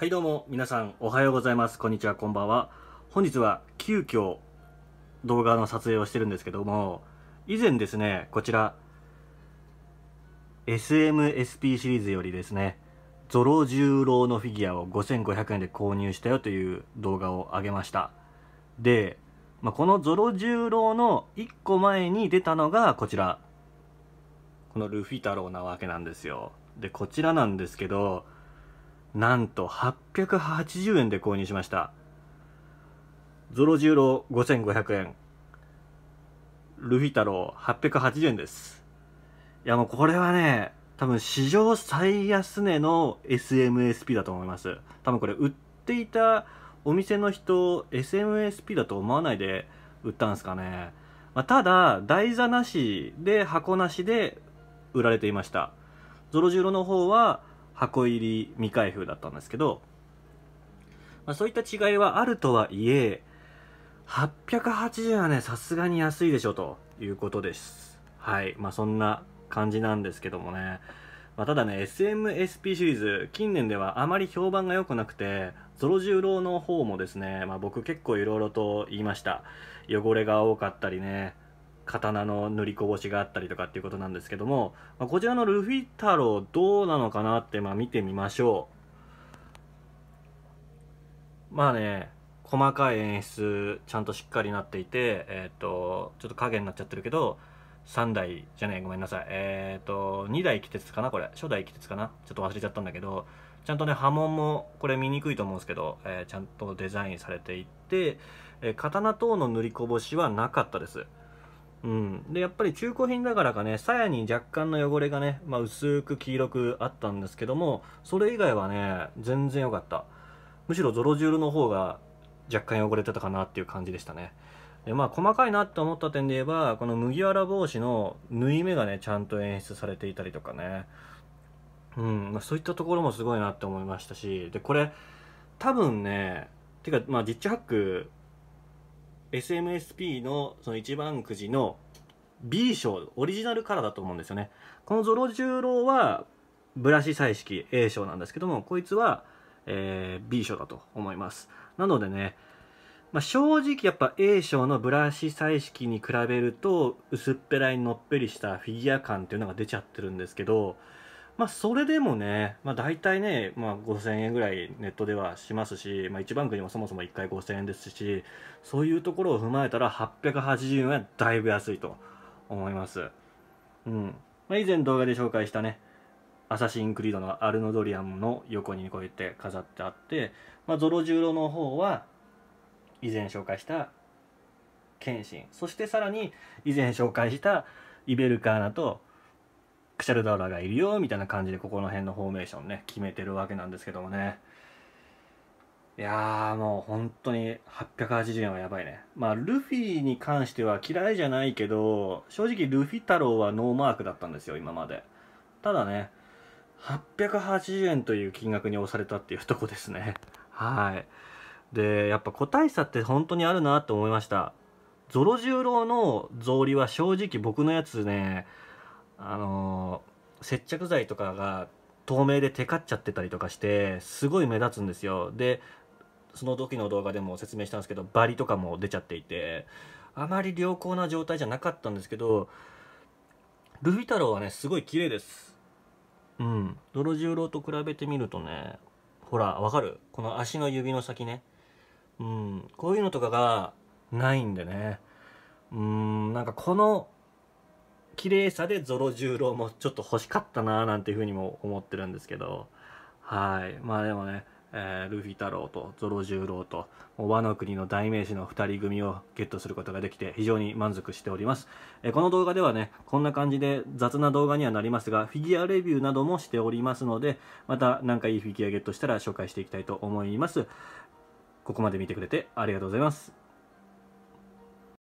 はいどうも皆さんおはようございますこんにちはこんばんは本日は急遽動画の撮影をしてるんですけども以前ですねこちら SMSP シリーズよりですねゾロ十郎のフィギュアを5500円で購入したよという動画を上げましたで、まあ、このゾロ十郎の1個前に出たのがこちらこのルフィ太郎なわけなんですよでこちらなんですけどなんと880円で購入しましたゾロ十郎5500円ルフィ太郎880円ですいやもうこれはね多分史上最安値の SMSP だと思います多分これ売っていたお店の人 SMSP だと思わないで売ったんですかね、まあ、ただ台座なしで箱なしで売られていましたゾロ十郎の方は箱入り未開封だったんですけど、まあ、そういった違いはあるとはいえ、880円はね、さすがに安いでしょということです。はい。まあ、そんな感じなんですけどもね。まあ、ただね、SMSP シリーズ、近年ではあまり評判が良くなくて、ゾロ十郎の方もですね、まあ、僕結構色々と言いました。汚れが多かったりね、刀の塗りこぼしがあったりとかっていうことなんですけども、まあ、こちらのルフィ太郎どうなのかなってまあ見てみましょうまあね細かい演出ちゃんとしっかりなっていてえー、っとちょっと影になっちゃってるけど3代じゃねえごめんなさいえー、っと2代季節かなこれ初代季節かなちょっと忘れちゃったんだけどちゃんとね波紋もこれ見にくいと思うんですけど、えー、ちゃんとデザインされていて、え刀等の塗りこぼしはなかったですうん、でやっぱり中古品だからかね鞘に若干の汚れがね、まあ、薄く黄色くあったんですけどもそれ以外はね全然良かったむしろゾロジュールの方が若干汚れてたかなっていう感じでしたねでまあ細かいなって思った点で言えばこの麦わら帽子の縫い目がねちゃんと演出されていたりとかねうんまあ、そういったところもすごいなって思いましたしでこれ多分ねてかまあ実地ハック SMSP のその一番くじの B 賞、オリジナルからだと思うんですよね。このゾロ十郎は、ブラシ彩色 A 賞なんですけども、こいつは、えー、B 賞だと思います。なのでね、まあ、正直やっぱ A 賞のブラシ彩色に比べると薄っぺらいのっぺりしたフィギュア感っていうのが出ちゃってるんですけどまあ、それでもね、まあ、大体ね、まあ、5000円ぐらいネットではしますし、まあ、一番組もそもそも1回5000円ですし、そういうところを踏まえたら880円はだいぶ安いと思います。うん。まあ、以前動画で紹介したね、アサシンクリードのアルノドリアムの横にこうやって飾ってあって、まあ、ゾロジュロの方は、以前紹介した剣心、そしてさらに以前紹介したイベルカーナとクシャルダーラーがいるよみたいな感じでここの辺のフォーメーションね決めてるわけなんですけどもねいやーもう本当に880円はやばいねまあルフィに関しては嫌いじゃないけど正直ルフィ太郎はノーマークだったんですよ今までただね880円という金額に押されたっていうとこですねはいでやっぱ個体差って本当にあるなと思いましたゾロ十郎の草履は正直僕のやつねあの接着剤とかが透明でテカっちゃってたりとかしてすごい目立つんですよでその時の動画でも説明したんですけどバリとかも出ちゃっていてあまり良好な状態じゃなかったんですけどルフィ太郎はねすごい綺麗ですうん泥十郎と比べてみるとねほらわかるこの足の指の先ねうんこういうのとかがないんでねうんなんかこの綺麗さでゾロ十郎もちょっと欲しかったなーなんていうふうにも思ってるんですけど、はい。まあでもね、えー、ルフィ太郎とゾロ十郎と、和の国の代名詞の2人組をゲットすることができて非常に満足しております。えー、この動画ではね、こんな感じで雑な動画にはなりますが、フィギュアレビューなどもしておりますので、また何かいいフィギュアゲットしたら紹介していきたいと思います。ここまで見てくれてありがとうございます。